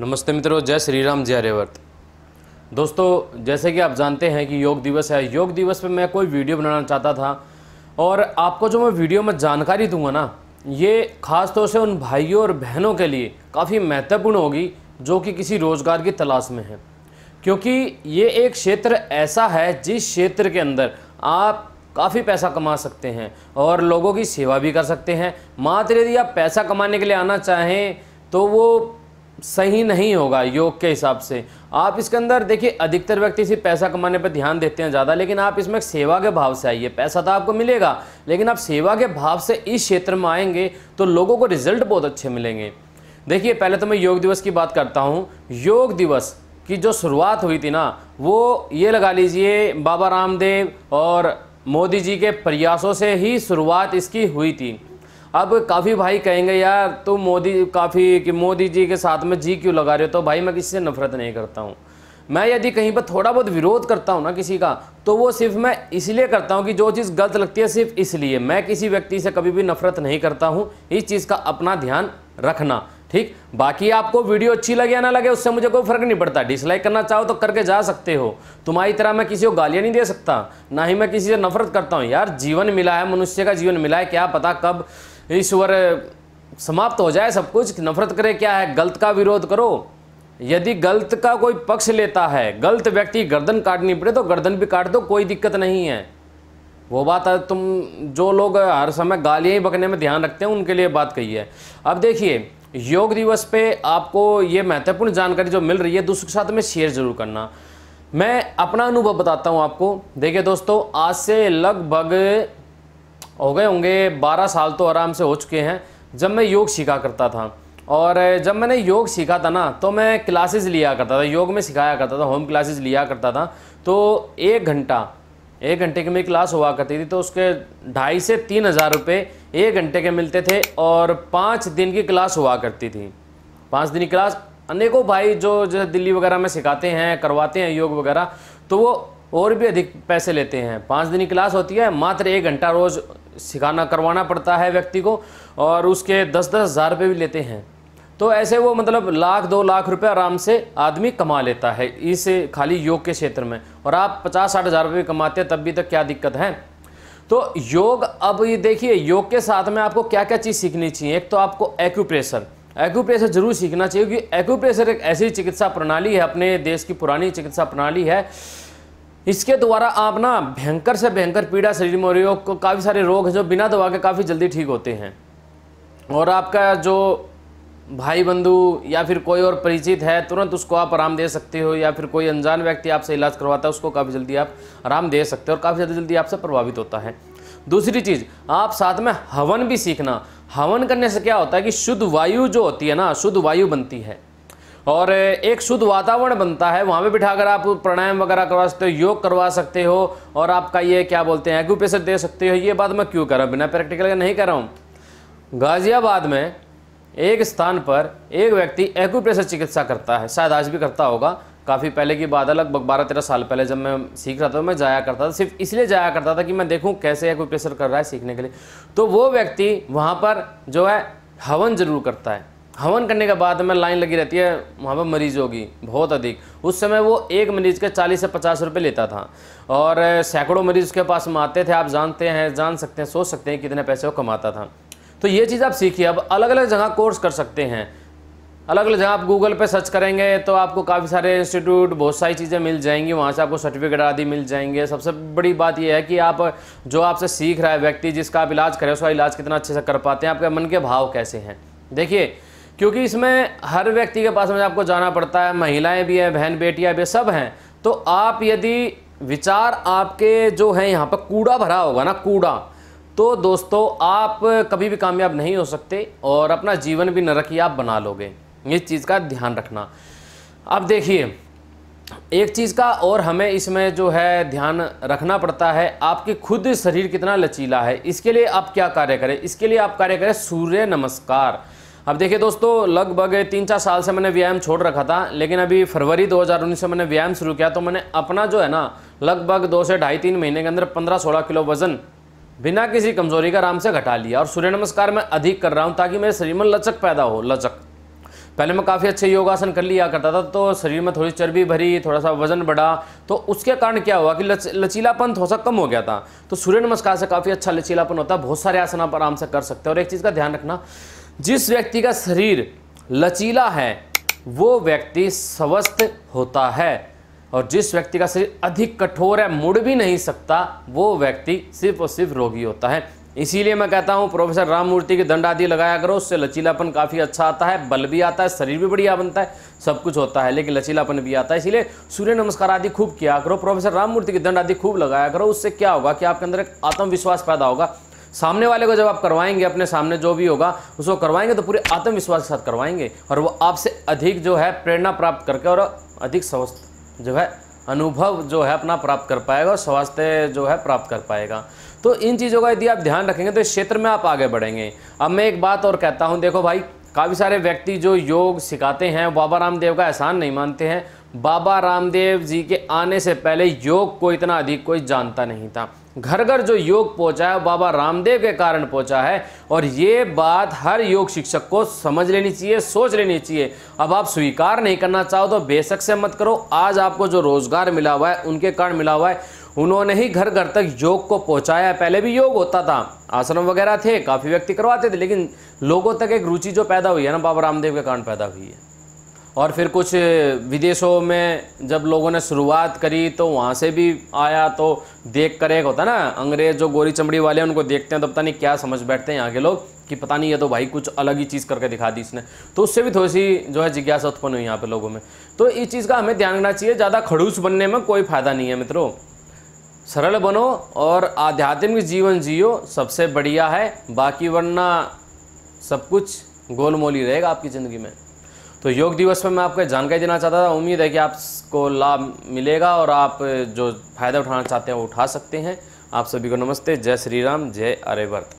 नमस्ते मित्रों जय श्री राम जय रेवर्त दोस्तों जैसे कि आप जानते हैं कि योग दिवस है योग दिवस पे मैं कोई वीडियो बनाना चाहता था और आपको जो मैं वीडियो में जानकारी दूंगा ना ये खास तौर से उन भाइयों और बहनों के लिए काफ़ी महत्वपूर्ण होगी जो कि किसी रोज़गार की तलाश में है क्योंकि ये एक क्षेत्र ऐसा है जिस क्षेत्र के अंदर आप काफ़ी पैसा कमा सकते हैं और लोगों की सेवा भी कर सकते हैं मात्र यदि आप पैसा कमाने के लिए आना चाहें तो वो सही नहीं होगा योग के हिसाब से आप इसके अंदर देखिए अधिकतर व्यक्ति सिर्फ पैसा कमाने पर ध्यान देते हैं ज़्यादा लेकिन आप इसमें सेवा के भाव से आइए पैसा तो आपको मिलेगा लेकिन आप सेवा के भाव से इस क्षेत्र में आएंगे तो लोगों को रिजल्ट बहुत अच्छे मिलेंगे देखिए पहले तो मैं योग दिवस की बात करता हूँ योग दिवस की जो शुरुआत हुई थी ना वो ये लगा लीजिए बाबा रामदेव और मोदी जी के प्रयासों से ही शुरुआत इसकी हुई थी अब काफ़ी भाई कहेंगे यार तुम तो मोदी काफ़ी कि मोदी जी के साथ में जी क्यों लगा रहे हो तो भाई मैं किसी से नफरत नहीं करता हूँ मैं यदि कहीं पर थोड़ा बहुत विरोध करता हूँ ना किसी का तो वो सिर्फ मैं इसलिए करता हूँ कि जो चीज़ गलत लगती है सिर्फ इसलिए मैं किसी व्यक्ति से कभी भी नफरत नहीं करता हूँ इस चीज़ का अपना ध्यान रखना ठीक बाकी आपको वीडियो अच्छी लगे या ना लगे उससे मुझे कोई फर्क नहीं पड़ता डिसलाइक करना चाहो तो करके जा सकते हो तुम्हारी तरह मैं किसी को गालियाँ नहीं दे सकता ना ही मैं किसी से नफरत करता हूँ यार जीवन मिला है मनुष्य का जीवन मिला है क्या पता कब ईश्वर समाप्त हो जाए सब कुछ नफरत करे क्या है गलत का विरोध करो यदि गलत का कोई पक्ष लेता है गलत व्यक्ति गर्दन काटनी पड़े तो गर्दन भी काट दो कोई दिक्कत नहीं है वो बात है तुम जो लोग हर समय गालियाँ ही बकने में ध्यान रखते हैं उनके लिए बात कही है अब देखिए योग दिवस पे आपको ये महत्वपूर्ण जानकारी जो मिल रही है दूसरों के साथ में शेयर जरूर करना मैं अपना अनुभव बताता हूँ आपको देखिए दोस्तों आज से लगभग हो गए होंगे बारह साल तो आराम से हो चुके हैं जब मैं योग सीखा करता था और जब मैंने योग सीखा था ना तो मैं क्लासेस लिया करता था योग में सिखाया करता था होम क्लासेस लिया करता था तो एक घंटा एक घंटे की मेरी क्लास हुआ करती थी तो उसके ढाई से तीन हज़ार रुपये एक घंटे के मिलते थे और पाँच दिन की क्लास हुआ करती थी पाँच दिन की क्लास अनेकों भाई जो जैसे दिल्ली वगैरह में सिखाते हैं करवाते हैं योग वगैरह तो वो और भी अधिक पैसे लेते हैं पाँच दिन की क्लास होती है मात्र एक घंटा रोज़ सिखाना करवाना पड़ता है व्यक्ति को और उसके दस दस हज़ार रुपये भी लेते हैं तो ऐसे वो मतलब लाख दो लाख रुपए आराम से आदमी कमा लेता है इस खाली योग के क्षेत्र में और आप पचास साठ हज़ार रुपये कमाते हैं तब भी तक तो क्या दिक्कत है तो योग अब ये देखिए योग के साथ में आपको क्या क्या चीज़ सीखनी चाहिए एक तो आपको एक्यूप्रेशर एक्यूप्रेशर जरूर सीखना चाहिए क्योंकि एक्यूप्रेशर एक ऐसी चिकित्सा प्रणाली है अपने देश की पुरानी चिकित्सा प्रणाली है इसके द्वारा आप ना भयंकर से भयंकर पीड़ा शरीर में हो रही हो काफ़ी सारे रोग हैं जो बिना दवा के काफ़ी जल्दी ठीक होते हैं और आपका जो भाई बंधु या फिर कोई और परिचित है तुरंत उसको आप आराम दे सकते हो या फिर कोई अनजान व्यक्ति आपसे इलाज करवाता है उसको काफ़ी जल्दी आप आराम दे सकते हो और काफ़ी जल्दी जल्दी आपसे प्रभावित होता है दूसरी चीज़ आप साथ में हवन भी सीखना हवन करने से क्या होता है कि शुद्ध वायु जो होती है ना शुद्ध वायु बनती है और एक शुद्ध वातावरण बनता है वहाँ पे बिठाकर आप प्राणायाम वगैरह करवा सकते हो योग करवा सकते हो और आपका ये क्या बोलते हैं एक्यूप्रेशर दे सकते हो ये बात मैं क्यों कर रहा हूँ बिना प्रैक्टिकल का नहीं कर रहा हूँ गाज़ियाबाद में एक स्थान पर एक व्यक्ति एक्यूप्रेशर चिकित्सा करता है शायद आज भी करता होगा काफ़ी पहले की बात है लगभग बारह तेरह साल पहले जब मैं सीख रहा था मैं जाया करता था सिर्फ इसलिए जाया करता था कि मैं देखूँ कैसे एक्यूप्रेशर कर रहा है सीखने के लिए तो वो व्यक्ति वहाँ पर जो है हवन ज़रूर करता है हवन करने के बाद में लाइन लगी रहती है वहाँ पर मरीज होगी बहुत अधिक उस समय वो एक मरीज़ के 40 से 50 रुपए लेता था और सैकड़ों मरीज़ के पास में आते थे आप जानते हैं जान सकते हैं सोच सकते हैं कितने पैसे वो कमाता था तो ये चीज़ आप सीखिए अब अलग अलग जगह कोर्स कर सकते हैं अलग अलग जगह आप गूगल पर सर्च करेंगे तो आपको काफ़ी सारे इंस्टीट्यूट बहुत सारी चीज़ें मिल जाएंगी वहाँ से आपको सर्टिफिकेट आदि मिल जाएंगे सबसे बड़ी बात यह है कि आप जो आपसे सीख रहा है व्यक्ति जिसका आप इलाज करें उसका इलाज कितना अच्छे से कर पाते हैं आपके मन के भाव कैसे हैं देखिए क्योंकि इसमें हर व्यक्ति के पास में आपको जाना पड़ता है महिलाएं भी हैं बहन बेटियां भी सब हैं तो आप यदि विचार आपके जो है यहाँ पर कूड़ा भरा होगा ना कूड़ा तो दोस्तों आप कभी भी कामयाब नहीं हो सकते और अपना जीवन भी ही आप बना लोगे इस चीज़ का ध्यान रखना अब देखिए एक चीज़ का और हमें इसमें जो है ध्यान रखना पड़ता है आपके खुद शरीर कितना लचीला है इसके लिए आप क्या कार्य करें इसके लिए आप कार्य करें सूर्य नमस्कार अब देखिए दोस्तों लगभग तीन चार साल से मैंने व्यायाम छोड़ रखा था लेकिन अभी फरवरी 2019 में मैंने व्यायाम शुरू किया तो मैंने अपना जो है ना लगभग दो से ढाई तीन महीने के अंदर पंद्रह सोलह किलो वजन बिना किसी कमजोरी का आराम से घटा लिया और सूर्य नमस्कार मैं अधिक कर रहा हूँ ताकि मेरे शरीर में लचक पैदा हो लचक पहले मैं काफ़ी अच्छे योगासन कर लिया करता था तो शरीर में थोड़ी चर्बी भरी थोड़ा सा वजन बढ़ा तो उसके कारण क्या हुआ कि लच, लचीलापन थोड़ा सा कम हो गया था तो सूर्य नमस्कार से काफ़ी अच्छा लचीलापन होता है बहुत सारे आसन आप आराम से कर सकते हैं और एक चीज़ का ध्यान रखना जिस व्यक्ति का शरीर लचीला है वो व्यक्ति स्वस्थ होता है और जिस व्यक्ति का शरीर अधिक कठोर है मुड़ भी नहीं सकता वो व्यक्ति सिर्फ और सिर्फ रोगी होता है इसीलिए मैं कहता हूँ प्रोफेसर राममूर्ति की दंड आदि लगाया करो उससे लचीलापन काफ़ी अच्छा आता है बल भी आता है शरीर भी बढ़िया बनता है सब कुछ होता है लेकिन लचीलापन भी आता है इसीलिए सूर्य नमस्कार आदि खूब किया करो प्रोफेसर राममूर्ति की दंड आदि खूब लगाया करो उससे क्या होगा कि आपके अंदर एक आत्मविश्वास पैदा होगा सामने वाले को जब आप करवाएंगे अपने सामने जो भी होगा उसको करवाएंगे तो पूरे आत्मविश्वास के साथ करवाएंगे और वो आपसे अधिक जो है प्रेरणा प्राप्त करके और अधिक स्वस्थ जो है अनुभव जो है अपना प्राप्त कर पाएगा और स्वास्थ्य जो है प्राप्त कर पाएगा तो इन चीज़ों का यदि आप ध्यान रखेंगे तो इस क्षेत्र में आप आगे बढ़ेंगे अब मैं एक बात और कहता हूँ देखो भाई काफ़ी सारे व्यक्ति जो योग सिखाते हैं बाबा रामदेव का एहसान नहीं मानते हैं बाबा रामदेव जी के आने से पहले योग को इतना अधिक कोई जानता नहीं था घर घर जो योग पहुंचा है बाबा रामदेव के कारण पहुंचा है और ये बात हर योग शिक्षक को समझ लेनी चाहिए सोच लेनी चाहिए अब आप स्वीकार नहीं करना चाहो तो बेशक से मत करो आज आपको जो रोज़गार मिला हुआ है उनके कारण मिला हुआ है उन्होंने ही घर घर तक योग को पहुंचाया पहले भी योग होता था आश्रम वगैरह थे काफ़ी व्यक्ति करवाते थे लेकिन लोगों तक एक रुचि जो पैदा हुई है ना बाबा रामदेव के कारण पैदा हुई है और फिर कुछ विदेशों में जब लोगों ने शुरुआत करी तो वहाँ से भी आया तो देख कर एक होता ना अंग्रेज जो गोरी चमड़ी वाले उनको देखते हैं तो पता नहीं क्या समझ बैठते हैं यहाँ के लोग कि पता नहीं ये तो भाई कुछ अलग ही चीज़ करके दिखा दी इसने तो उससे भी थोड़ी सी जो है जिज्ञासा उत्पन्न हुई यहाँ पे लोगों में तो इस चीज़ का हमें ध्यान रखना चाहिए ज़्यादा खड़ूस बनने में कोई फ़ायदा नहीं है मित्रों सरल बनो और आध्यात्मिक जीवन जियो सबसे बढ़िया है बाकी वरना सब कुछ गोलमोली रहेगा आपकी ज़िंदगी में तो योग दिवस पर मैं आपको जानकारी देना चाहता था उम्मीद है कि आपको लाभ मिलेगा और आप जो फ़ायदा उठाना चाहते हैं वो उठा सकते हैं आप सभी को नमस्ते जय श्री राम जय अरेवर्त